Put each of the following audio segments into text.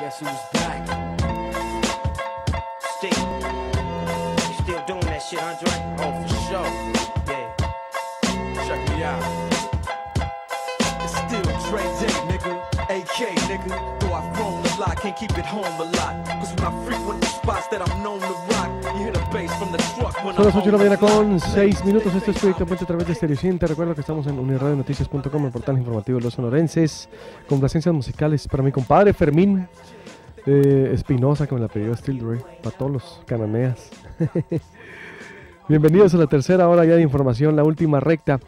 Guess who's back? Steve, You still doing that shit, Andre? Oh, for sure. Yeah. Check me out. It's still Trey Day, nigga. AK, nigga. keep it a Son las 8 de la mañana con 6 minutos. Esto es directamente a través de Stereo Te Recuerdo que estamos en unirradionoticias.com, el portal informativo de los sonorenses. Complacencias musicales para mi compadre Fermín eh, Espinosa, que me la pidió Steel Para todos los cananeas. Bienvenidos a la tercera hora ya de información, la última recta.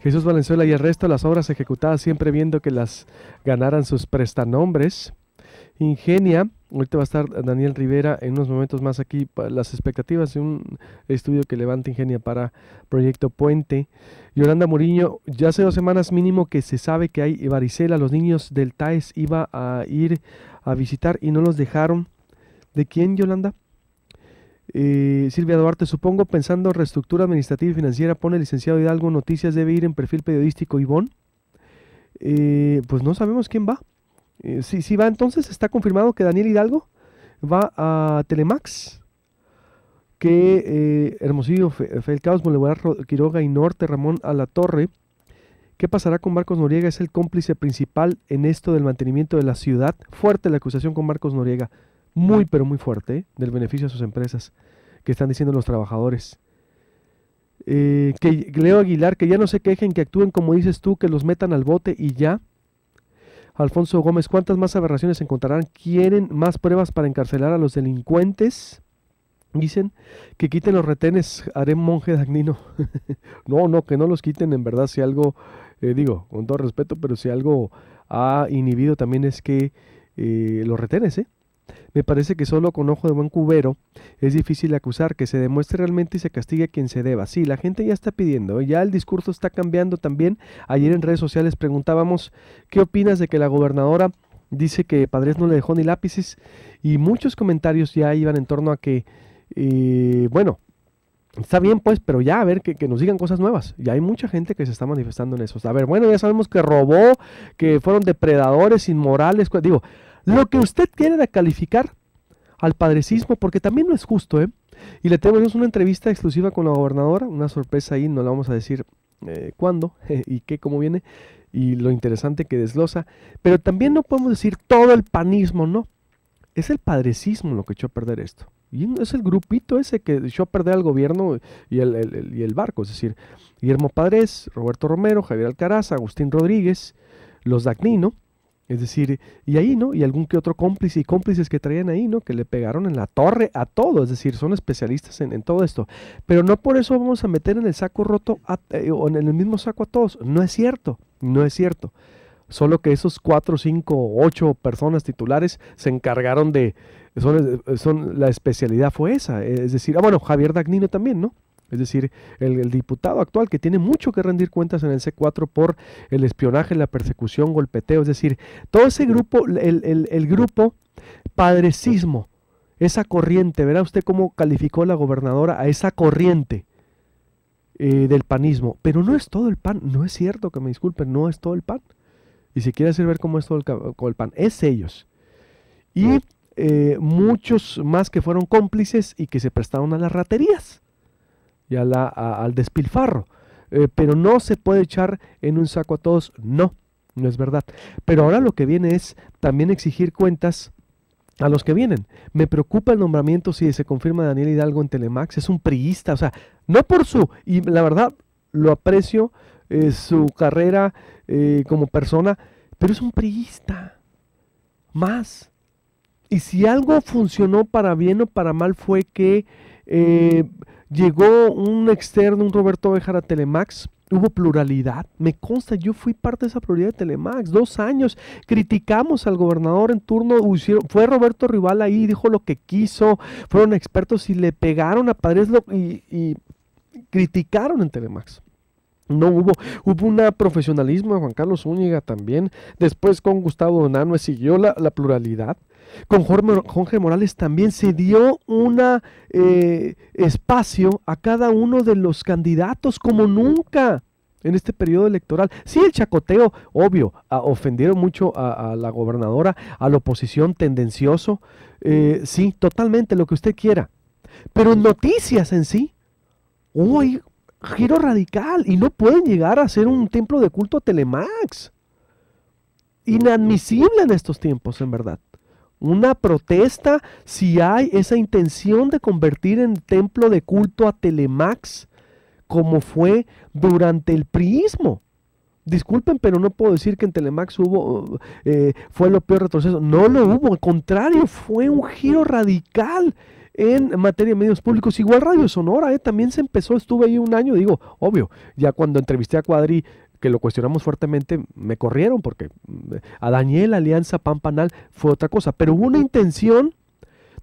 Jesús Valenzuela y el resto las obras ejecutadas siempre viendo que las ganaran sus prestanombres. Ingenia, ahorita va a estar Daniel Rivera en unos momentos más aquí, las expectativas de un estudio que levanta Ingenia para Proyecto Puente. Yolanda Muriño, ya hace dos semanas mínimo que se sabe que hay varicela, los niños del TAES iba a ir a visitar y no los dejaron. ¿De quién, Yolanda? Eh, Silvia Duarte, supongo, pensando reestructura administrativa y financiera, pone licenciado Hidalgo Noticias, debe ir en perfil periodístico Ivón. Eh, pues no sabemos quién va. Eh, si va. Entonces está confirmado que Daniel Hidalgo va a Telemax. Que eh, Hermosillo, Felcaos, Molevorar Quiroga y Norte, Ramón a la Torre. ¿Qué pasará con Marcos Noriega? Es el cómplice principal en esto del mantenimiento de la ciudad. Fuerte la acusación con Marcos Noriega. Muy, pero muy fuerte, ¿eh? del beneficio a sus empresas, que están diciendo los trabajadores. Eh, que Leo Aguilar, que ya no se quejen, que actúen como dices tú, que los metan al bote y ya. Alfonso Gómez, ¿cuántas más aberraciones encontrarán? ¿Quieren más pruebas para encarcelar a los delincuentes? Dicen que quiten los retenes, haré monje dagnino. no, no, que no los quiten, en verdad, si algo, eh, digo, con todo respeto, pero si algo ha inhibido también es que eh, los retenes, ¿eh? Me parece que solo con ojo de buen cubero es difícil acusar que se demuestre realmente y se castigue a quien se deba. Sí, la gente ya está pidiendo, ¿eh? ya el discurso está cambiando también. Ayer en redes sociales preguntábamos, ¿qué opinas de que la gobernadora dice que Padres no le dejó ni lápices? Y muchos comentarios ya iban en torno a que, eh, bueno, Está bien, pues, pero ya a ver que, nos digan cosas nuevas. ya hay mucha gente que se está manifestando en eso. A ver, bueno, ya sabemos que robó, que fueron depredadores, inmorales. Digo, lo que usted quiere de calificar al padrecismo, porque también no es justo, ¿eh? Y le tenemos una entrevista exclusiva con la gobernadora, una sorpresa ahí, no la vamos a decir eh, cuándo y qué, cómo viene, y lo interesante que desglosa. Pero también no podemos decir todo el panismo, no. Es el padrecismo lo que echó a perder esto. Y es el grupito ese que echó a perder al gobierno y el, barco, es decir, Guillermo Padres, Roberto Romero, Javier Alcaraz, Agustín Rodríguez, los Dagnino, es decir, y ahí, ¿no? Y algún que otro cómplice y cómplices que traían ahí, ¿no? Que le pegaron en la torre a todo, es decir, son especialistas en, todo esto. Pero no por eso vamos a meter en el saco roto eh, o en el mismo saco a todos. No es cierto, no es cierto. Solo que esos cuatro, cinco, ocho personas titulares se encargaron de, son, eh, son, la especialidad fue esa. Eh, es decir, ah, bueno, Javier Dagnino también, ¿no? Es decir, el, diputado actual que tiene mucho que rendir cuentas en el C4 por el espionaje, la persecución, golpeteo. Es decir, todo ese grupo, el, grupo padrecismo, esa corriente, verá usted cómo calificó la gobernadora a esa corriente eh, del panismo. Pero no es todo el pan, no es cierto que me disculpen, no es todo el pan. Y si quiere hacer ver cómo es todo el, pan, es ellos. Y eh, muchos más que fueron cómplices y que se prestaron a las raterías y al despilfarro. Eh, pero no se puede echar en un saco a todos, no, no es verdad. Pero ahora lo que viene es también exigir cuentas a los que vienen. Me preocupa el nombramiento si se confirma Daniel Hidalgo en Telemax, es un priista, o sea, no por su, y la verdad lo aprecio, eh, su carrera eh, como persona, pero es un priista, más. Y si algo funcionó para bien o para mal fue que Llegó un externo, un Roberto Bejar a Telemax. Hubo pluralidad. Me consta, yo fui parte de esa pluralidad de Telemax. Dos años. Criticamos al gobernador en turno. fue Roberto Rival ahí, dijo lo que quiso. Fueron expertos y le pegaron a Padres y criticaron en Telemax. No hubo, hubo un profesionalismo de Juan Carlos Úñiga también, después con Gustavo Donano siguió la, pluralidad, con Jorge Morales también se dio un eh, espacio a cada uno de los candidatos como nunca en este periodo electoral. Sí, el chacoteo, obvio, ofendieron mucho a, la gobernadora, a la oposición, tendencioso, eh, sí, totalmente, lo que usted quiera. Pero noticias en sí, hubo giro radical y no pueden llegar a ser un templo de culto a Telemax. Inadmisible en estos tiempos, en verdad. Una protesta si hay esa intención de convertir en templo de culto a Telemax como fue durante el priismo. Disculpen, pero no puedo decir que en Telemax hubo, eh, fue lo peor retroceso. No lo hubo, al contrario, fue un giro radical en materia de medios públicos. Igual Radio Sonora, eh, también se empezó, estuve ahí un año, digo, obvio, ya cuando entrevisté a Cuadri, que lo cuestionamos fuertemente, me corrieron porque mm, a Daniel Alianza Pampanal fue otra cosa, pero hubo una intención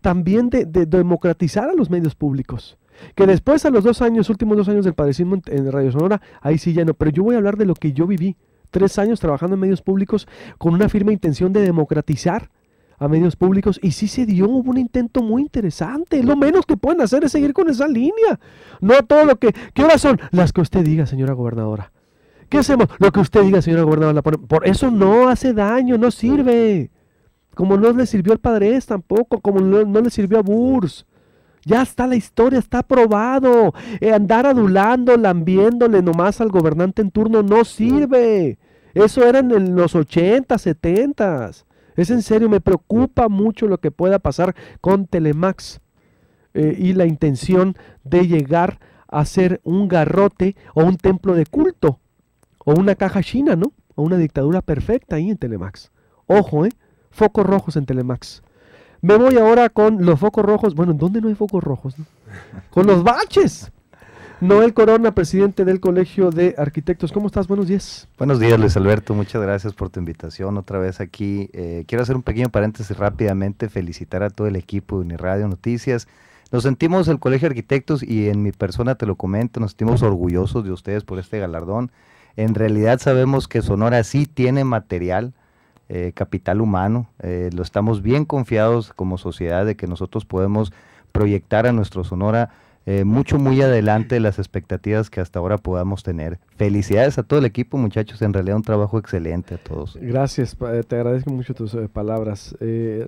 también de, democratizar a los medios públicos. Que después a los dos años, últimos dos años del padecimiento en Radio Sonora, ahí sí ya no, pero yo voy a hablar de lo que yo viví, tres años trabajando en medios públicos con una firme intención de democratizar a medios públicos y sí se dio un intento muy interesante. Lo menos que pueden hacer es seguir con esa línea. No todo lo que... ¿Qué horas son? Las que usted diga, señora gobernadora. ¿Qué hacemos? Lo que usted diga, señora gobernadora. Por eso no hace daño, no sirve. Como no le sirvió al Padres tampoco, como no, le sirvió a Burs. Ya está la historia, está probado. Eh, andar adulando, lambiéndole nomás al gobernante en turno no sirve. Eso era en los 80, 70. Es en serio, me preocupa mucho lo que pueda pasar con Telemax eh, y la intención de llegar a ser un garrote o un templo de culto o una caja china, ¿no? O una dictadura perfecta ahí en Telemax. Ojo, ¿eh? Focos rojos en Telemax. Me voy ahora con los focos rojos. Bueno, ¿dónde no hay focos rojos? Con los baches. Noel Corona, presidente del Colegio de Arquitectos. ¿Cómo estás? Buenos días. Buenos días, Luis Alberto. Muchas gracias por tu invitación otra vez aquí. Eh, quiero hacer un pequeño paréntesis rápidamente, felicitar a todo el equipo de Uniradio Noticias. Nos sentimos, el Colegio de Arquitectos, y en mi persona te lo comento, nos sentimos orgullosos de ustedes por este galardón. En realidad sabemos que Sonora sí tiene material, eh, capital humano. Eh, lo estamos bien confiados como sociedad de que nosotros podemos proyectar a nuestro Sonora eh, mucho, muy adelante las expectativas que hasta ahora podamos tener. Felicidades a todo el equipo, muchachos. En realidad, un trabajo excelente a todos. Gracias, eh, te agradezco mucho tus eh, palabras.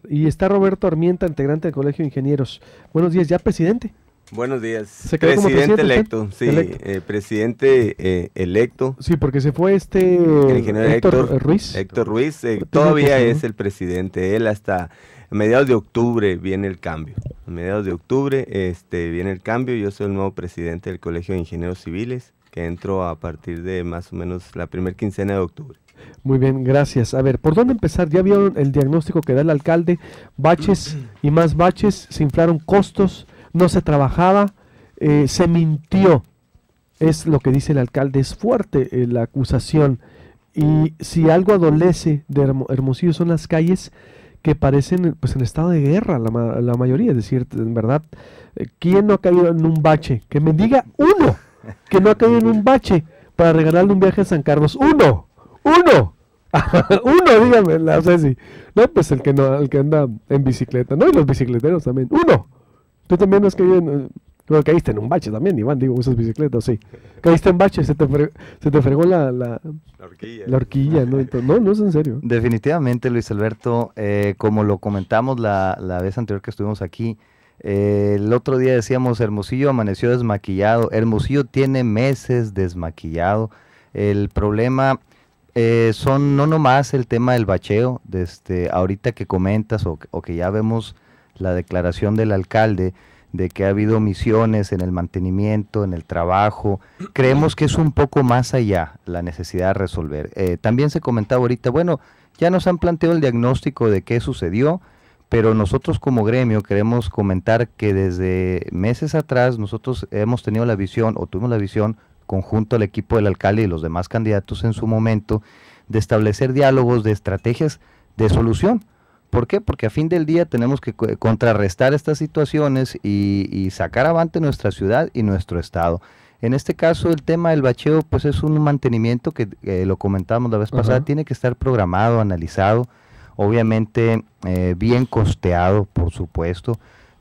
y está Roberto Armienta, integrante del Colegio de Ingenieros. Buenos días, ya presidente. Buenos días. ¿Se presidente, electo, sí, presidente electo. Sí, porque se fue este Héctor Ruiz. Héctor Ruiz, todavía es el presidente, él hasta a mediados de octubre viene el cambio. A mediados de octubre este, viene el cambio. Yo soy el nuevo presidente del Colegio de Ingenieros Civiles, que entro a partir de más o menos la primera quincena de octubre. Muy bien, gracias. A ver, ¿por dónde empezar? Ya vieron el diagnóstico que da el alcalde. Baches y más baches, se inflaron costos, no se trabajaba, eh, se mintió. Es lo que dice el alcalde, es fuerte eh, la acusación. Y si algo adolece de Hermosillo son las calles, que parecen pues en estado de guerra la, la mayoría, es decir, en verdad, eh, ¿quién no ha caído en un bache? Que me diga uno que no ha caído en un bache para regalarle un viaje a San Carlos. Uno, uno. uno, dígame, No, pues el que no, el que anda en bicicleta, ¿no? Y los bicicleteros también. Uno. Tú también has caído en, que caíste en un bache también, Iván, digo, usas bicicletas, sí. Caíste en bache, se te, se te fregó la, la, horquilla. ¿no? no, no es en serio. Definitivamente, Luis Alberto, eh, como lo comentamos la, la vez anterior que estuvimos aquí, eh, el otro día decíamos, Hermosillo amaneció desmaquillado. Hermosillo tiene meses desmaquillado. El problema eh, son no nomás el tema del bacheo, desde este, ahorita que comentas o, que ya vemos la declaración del alcalde, de que ha habido omisiones en el mantenimiento, en el trabajo. Creemos que es un poco más allá la necesidad de resolver. Eh, también se comentaba ahorita, bueno, ya nos han planteado el diagnóstico de qué sucedió, pero nosotros como gremio queremos comentar que desde meses atrás nosotros hemos tenido la visión o tuvimos la visión conjunto al equipo del alcalde y los demás candidatos en su momento de establecer diálogos de estrategias de solución ¿Por qué? Porque a fin del día tenemos que contrarrestar estas situaciones y, sacar avante nuestra ciudad y nuestro estado. En este caso, el tema del bacheo, pues es un mantenimiento que eh, lo comentábamos la vez pasada, tiene que estar programado, analizado, obviamente eh, bien costeado, por supuesto.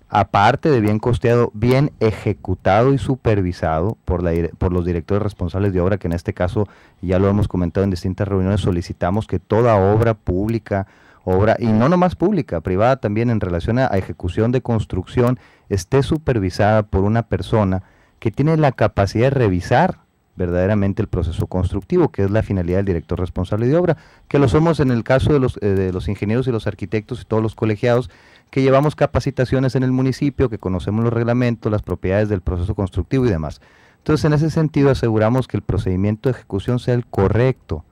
Aparte de bien costeado, bien ejecutado y supervisado por, la, por los directores responsables de obra, que en este caso, ya lo hemos comentado en distintas reuniones, solicitamos que toda obra pública, obra, y no nomás pública, privada también en relación a, ejecución de construcción, esté supervisada por una persona que tiene la capacidad de revisar verdaderamente el proceso constructivo, que es la finalidad del director responsable de obra, que lo somos en el caso de los, eh, de los, ingenieros y los arquitectos y todos los colegiados que llevamos capacitaciones en el municipio, que conocemos los reglamentos, las propiedades del proceso constructivo y demás. Entonces, en ese sentido, aseguramos que el procedimiento de ejecución sea el correcto,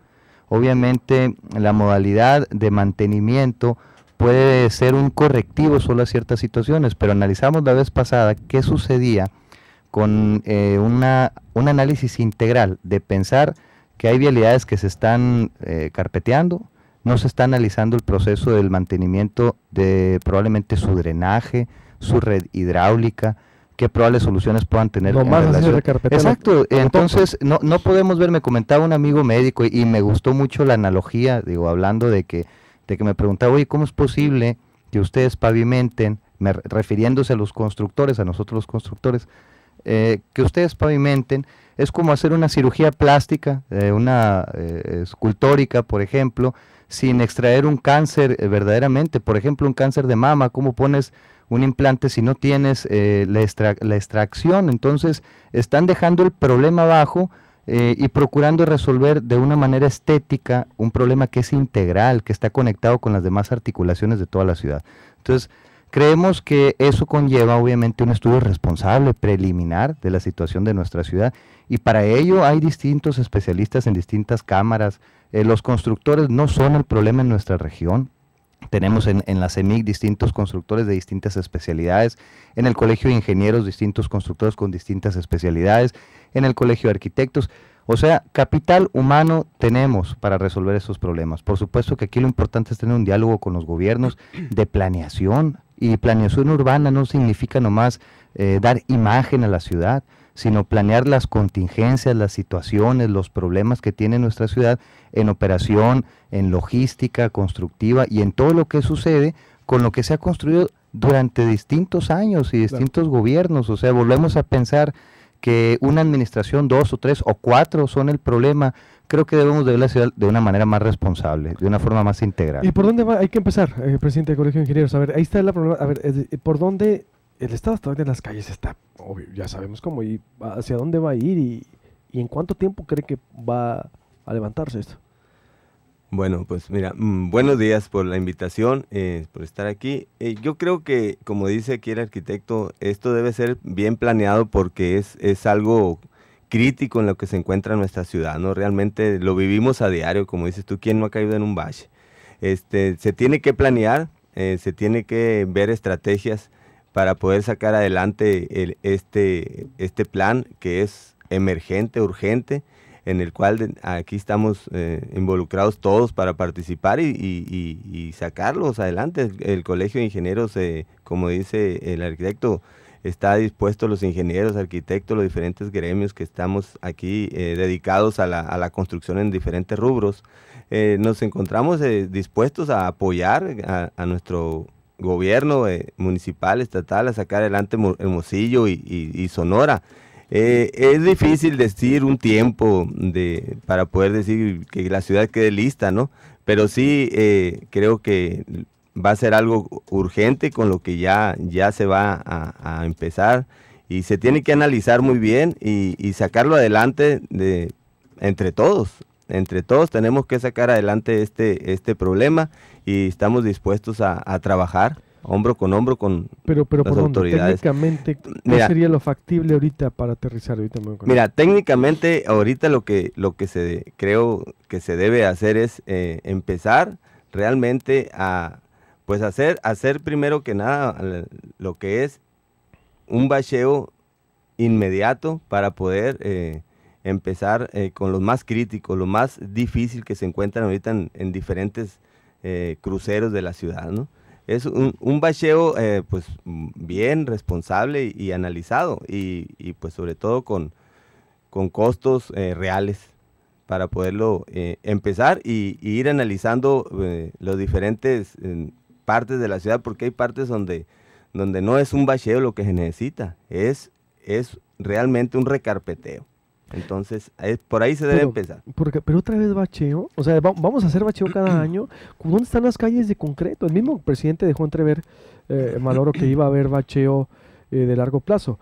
Obviamente la modalidad de mantenimiento puede ser un correctivo solo a ciertas situaciones, pero analizamos la vez pasada qué sucedía con eh, un análisis integral de pensar que hay vialidades que se están eh, carpeteando, no se está analizando el proceso del mantenimiento de probablemente su drenaje, su red hidráulica, qué probables soluciones puedan tener. en relación. Exacto, entonces no, podemos ver, me comentaba un amigo médico y, me gustó mucho la analogía, digo, hablando de que, de que me preguntaba, oye, ¿cómo es posible que ustedes pavimenten, refiriéndose a los constructores, a nosotros los constructores, eh, que ustedes pavimenten, es como hacer una cirugía plástica, eh, una eh, escultórica, por ejemplo, sin extraer un cáncer verdaderamente, por ejemplo, un cáncer de mama, ¿cómo pones un implante si no tienes eh, la, extracción. Entonces, están dejando el problema abajo eh, y procurando resolver de una manera estética un problema que es integral, que está conectado con las demás articulaciones de toda la ciudad. Entonces, creemos que eso conlleva obviamente un estudio responsable, preliminar de la situación de nuestra ciudad y para ello hay distintos especialistas en distintas cámaras. Eh, los constructores no son el problema en nuestra región, tenemos en, la CEMIC distintos constructores de distintas especialidades, en el Colegio de Ingenieros distintos constructores con distintas especialidades, en el Colegio de Arquitectos. O sea, capital humano tenemos para resolver esos problemas. Por supuesto que aquí lo importante es tener un diálogo con los gobiernos de planeación. Y planeación urbana no significa nomás eh, dar imagen a la ciudad sino planear las contingencias, las situaciones, los problemas que tiene nuestra ciudad en operación, en logística constructiva y en todo lo que sucede con lo que se ha construido durante distintos años y distintos gobiernos. O sea, volvemos a pensar que una administración, dos o tres o cuatro son el problema. Creo que debemos de ver la ciudad de una manera más responsable, de una forma más integral. ¿Y por dónde va? hay que empezar, eh, presidente del Colegio de Ingenieros? A ver, ahí está el problema. A ver, ¿por dónde el estado actual de las calles está, obvio, ya sabemos cómo y hacia dónde va a ir y, en cuánto tiempo cree que va a levantarse esto. Bueno, pues mira, mm, buenos días por la invitación, eh, por estar aquí. Eh, yo creo que, como dice aquí el arquitecto, esto debe ser bien planeado porque es, es algo crítico en lo que se encuentra nuestra ciudad, ¿no? Realmente lo vivimos a diario, como dices tú, ¿quién no ha caído en un bache? Este, se tiene que planear, eh, se tiene que ver estrategias para poder sacar adelante este, este plan que es emergente, urgente, en el cual aquí estamos eh, involucrados todos para participar y, sacarlos adelante. El, Colegio de Ingenieros, eh, como dice el arquitecto, está dispuesto los ingenieros, arquitectos, los diferentes gremios que estamos aquí eh, dedicados a la, construcción en diferentes rubros. nos encontramos dispuestos a apoyar a nuestro gobierno eh, municipal, estatal, a sacar adelante Hermosillo y, y, Sonora. Eh, es difícil decir un tiempo de, para poder decir que la ciudad quede lista, ¿no? Pero sí eh, creo que va a ser algo urgente con lo que ya, ya se va a, empezar y se tiene que analizar muy bien y, y sacarlo adelante de, entre todos entre todos tenemos que sacar adelante este, este problema y estamos dispuestos a, trabajar hombro con hombro con pero pero por autoridades. técnicamente sería lo factible ahorita para aterrizar ahorita mira técnicamente ahorita lo que lo que se creo que se debe hacer es eh, empezar realmente a pues hacer hacer primero que nada lo que es un bacheo inmediato para poder eh, empezar eh, con los más críticos, lo más difícil que se encuentran ahorita en, diferentes eh, cruceros de la ciudad, ¿no? Es un, un bacheo eh, pues bien responsable y, analizado y, pues sobre todo con, con costos reales para poderlo empezar y, ir analizando los diferentes partes de la ciudad porque hay partes donde, donde no es un bacheo lo que se necesita, es, es realmente un recarpeteo. Entonces, por ahí se debe empezar. Porque, pero otra vez bacheo, o sea, vamos a hacer bacheo cada año. ¿Dónde están las calles de concreto? El mismo presidente dejó entrever, eh, Maloro, que iba a haber bacheo eh, de largo plazo.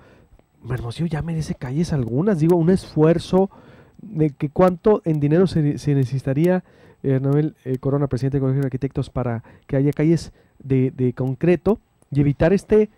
Hermosillo ya merece calles algunas, digo, un esfuerzo de que cuánto en dinero se, necesitaría, eh, eh, Corona, presidente del Colegio de Arquitectos, para que haya calles de, concreto y evitar este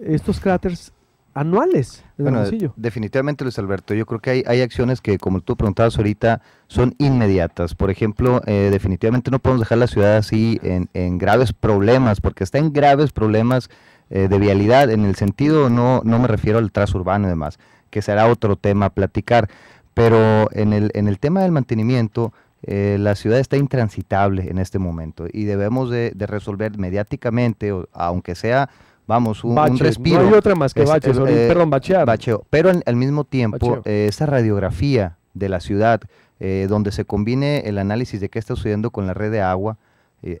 estos cráteres anuales bueno, Definitivamente, Luis Alberto, yo creo que hay, acciones que, como tú preguntabas ahorita, son inmediatas. Por ejemplo, eh, definitivamente no podemos dejar la ciudad así en, graves problemas, porque está en graves problemas eh, de vialidad, en el sentido, no, no me refiero al transurbano urbano y demás, que será otro tema a platicar. Pero en el, en el tema del mantenimiento, eh, la ciudad está intransitable en este momento y debemos de, de resolver mediáticamente, aunque sea vamos, un, respiro. hay otra más que bacheo, eh, perdón, bachear. Bacheo. Pero al mismo tiempo, eh, esa radiografía de la ciudad, eh, donde se combine el análisis de qué está sucediendo con la red de agua,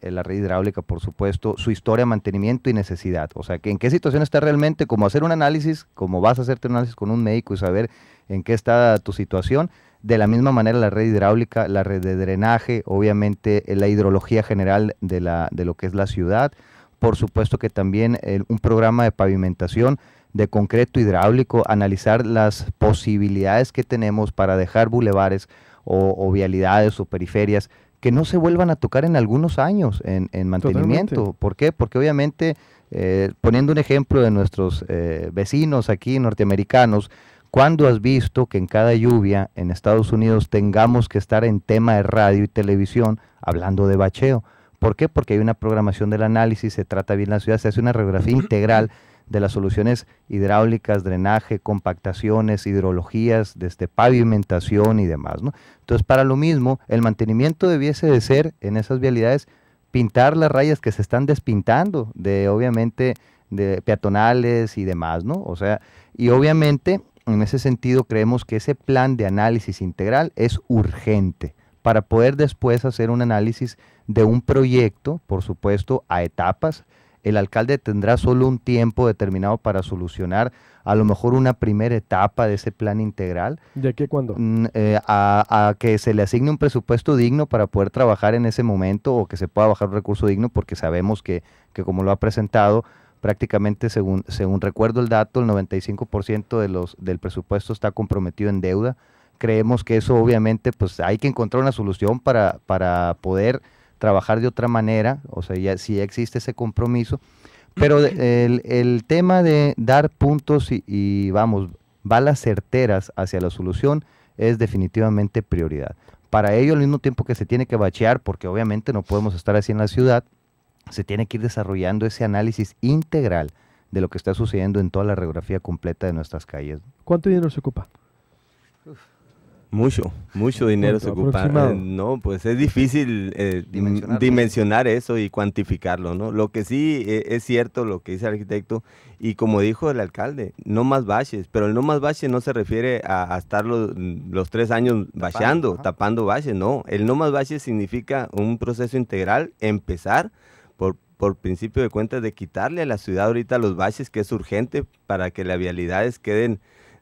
la red hidráulica, por supuesto, su historia, mantenimiento y necesidad. O sea, que en qué situación está realmente, como hacer un análisis, como vas a hacerte un análisis con un médico y saber en qué está tu situación. De la misma manera la red hidráulica, la red de drenaje, obviamente la hidrología general de, la, de lo que es la ciudad por supuesto que también eh, un programa de pavimentación de concreto hidráulico, analizar las posibilidades que tenemos para dejar bulevares o, vialidades o periferias que no se vuelvan a tocar en algunos años en, mantenimiento. ¿Por qué? Porque obviamente, eh, poniendo un ejemplo de nuestros eh, vecinos aquí norteamericanos, ¿cuándo has visto que en cada lluvia en Estados Unidos tengamos que estar en tema de radio y televisión hablando de bacheo? ¿Por qué? Porque hay una programación del análisis, se trata bien la ciudad, se hace una radiografía integral de las soluciones hidráulicas, drenaje, compactaciones, hidrologías, desde este, pavimentación y demás. ¿no? Entonces, para lo mismo, el mantenimiento debiese de ser en esas vialidades pintar las rayas que se están despintando de obviamente de peatonales y demás, ¿no? O sea, y obviamente en ese sentido creemos que ese plan de análisis integral es urgente para poder después hacer un análisis de un proyecto, por supuesto, a etapas. El alcalde tendrá solo un tiempo determinado para solucionar a lo mejor una primera etapa de ese plan integral. ¿De qué cuando? Mm, eh, a, que se le asigne un presupuesto digno para poder trabajar en ese momento o que se pueda bajar un recurso digno porque sabemos que, que como lo ha presentado, prácticamente según, según recuerdo el dato, el 95% de los, del presupuesto está comprometido en deuda creemos que eso obviamente pues hay que encontrar una solución para, para poder trabajar de otra manera, o sea, ya, si existe ese compromiso. Pero el, tema de dar puntos y, vamos, balas certeras hacia la solución es definitivamente prioridad. Para ello, al mismo tiempo que se tiene que bachear, porque obviamente no podemos estar así en la ciudad, se tiene que ir desarrollando ese análisis integral de lo que está sucediendo en toda la geografía completa de nuestras calles. ¿Cuánto dinero se ocupa? Mucho, mucho dinero se ocupa. Eh, no, pues es difícil eh, dimensionar eso y cuantificarlo, ¿no? Lo que sí eh, es cierto, lo que dice el arquitecto, y como dijo el alcalde, no más baches, pero el no más baches no se refiere a, estar los, tres años bacheando, tapando, tapando baches, no. El no más baches significa un proceso integral, empezar por, por principio de cuentas de quitarle a la ciudad ahorita los baches que es urgente para que las vialidades queden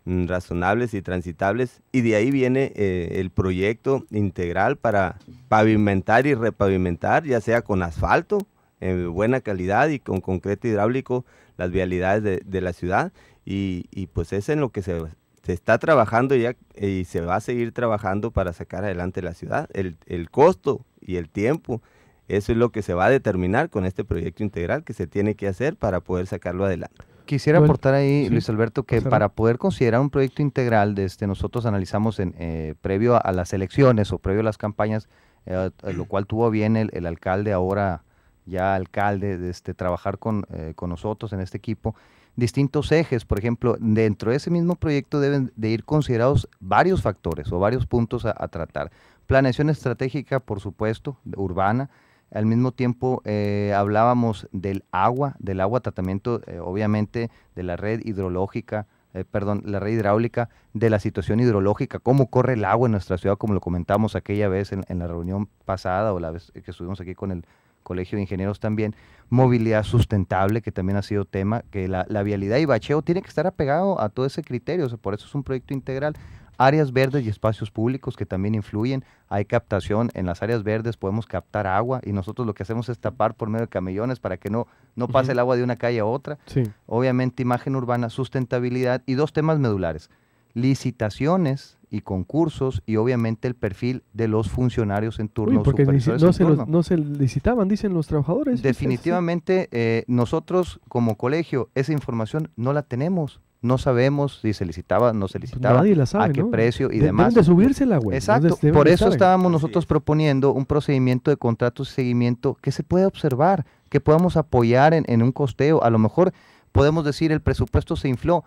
Mm, razonables y transitables y de ahí viene eh, el proyecto integral para pavimentar y repavimentar, ya sea con asfalto en buena calidad y con concreto hidráulico las vialidades de, la ciudad y, y, pues es en lo que se, se, está trabajando ya y se va a seguir trabajando para sacar adelante la ciudad. El, el costo y el tiempo, eso es lo que se va a determinar con este proyecto integral que se tiene que hacer para poder sacarlo adelante. Quisiera aportar ahí, Luis Alberto, que para poder considerar un proyecto integral, este, nosotros analizamos en, eh, previo a, las elecciones o previo a las campañas, eh, lo cual tuvo bien el, alcalde ahora ya alcalde, de este, trabajar eh, con, nosotros en este equipo, distintos ejes. Por ejemplo, dentro de ese mismo proyecto deben de ir considerados varios factores o varios puntos a tratar. Planeación estratégica, por supuesto, urbana, al mismo tiempo eh, hablábamos del agua, del agua tratamiento, eh, obviamente, de la red hidrológica, eh, perdón, la red hidráulica, de la situación hidrológica, cómo corre el agua en nuestra ciudad, como lo comentamos aquella vez en, la reunión pasada o la vez que estuvimos aquí con el Colegio de Ingenieros también, movilidad sustentable, que también ha sido tema, que la, la, vialidad y bacheo tiene que estar apegado a todo ese criterio, por eso es un proyecto integral áreas verdes y espacios públicos que también influyen. Hay captación en las áreas verdes, podemos captar agua y nosotros lo que hacemos es tapar por medio de camellones para que no, no pase el agua de una calle a otra. Sí. Obviamente imagen urbana, sustentabilidad y dos temas medulares. Licitaciones y concursos y obviamente el perfil de los funcionarios en turno. Uy, porque no, se no se licitaban, dicen los trabajadores. Definitivamente eh, nosotros como colegio esa información no la tenemos. No sabemos si se licitaba, no se pues licitaba, a qué precio y demás. de subírsela, güey. Exacto. Por eso estábamos nosotros proponiendo un procedimiento de contratos y seguimiento que se puede observar, que podamos apoyar en, en un costeo. A lo mejor podemos decir el presupuesto se infló,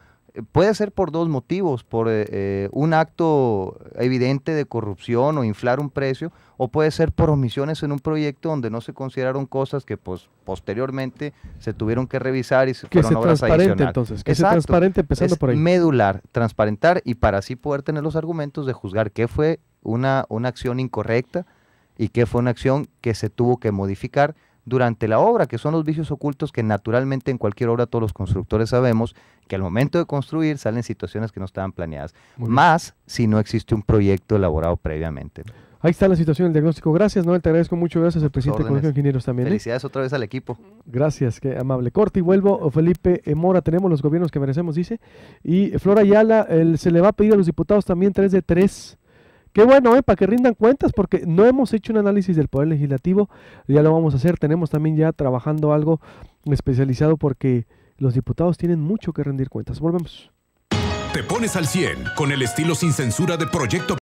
Puede ser por dos motivos, por eh, eh, un acto evidente de corrupción o inflar un precio, o puede ser por omisiones en un proyecto donde no se consideraron cosas que pues, posteriormente se tuvieron que revisar y se que fueron transparente, Entonces, que transparente empezando por Medular, transparentar y para así poder tener los argumentos de juzgar qué fue una, una acción incorrecta y qué fue una acción que se tuvo que modificar durante la obra, que son los vicios ocultos que naturalmente en cualquier obra todos los constructores sabemos que al momento de construir salen situaciones que no estaban planeadas, más si no existe un proyecto elaborado previamente. Ahí está la situación, el diagnóstico. Gracias, Noel, te agradezco mucho. Gracias al presidente del Colegio de Ingenieros también. ¿eh? Felicidades otra vez al equipo. Gracias, qué amable. Corte y vuelvo. Felipe Mora, tenemos los gobiernos que merecemos, dice. Y Flora Ayala, el, se le va a pedir a los diputados también tres de tres Qué bueno, ¿eh? para que rindan cuentas, porque no hemos hecho un análisis del Poder Legislativo, ya lo vamos a hacer, tenemos también ya trabajando algo especializado porque los diputados tienen mucho que rendir cuentas. Volvemos. Te pones al 100 con el estilo sin censura de Proyecto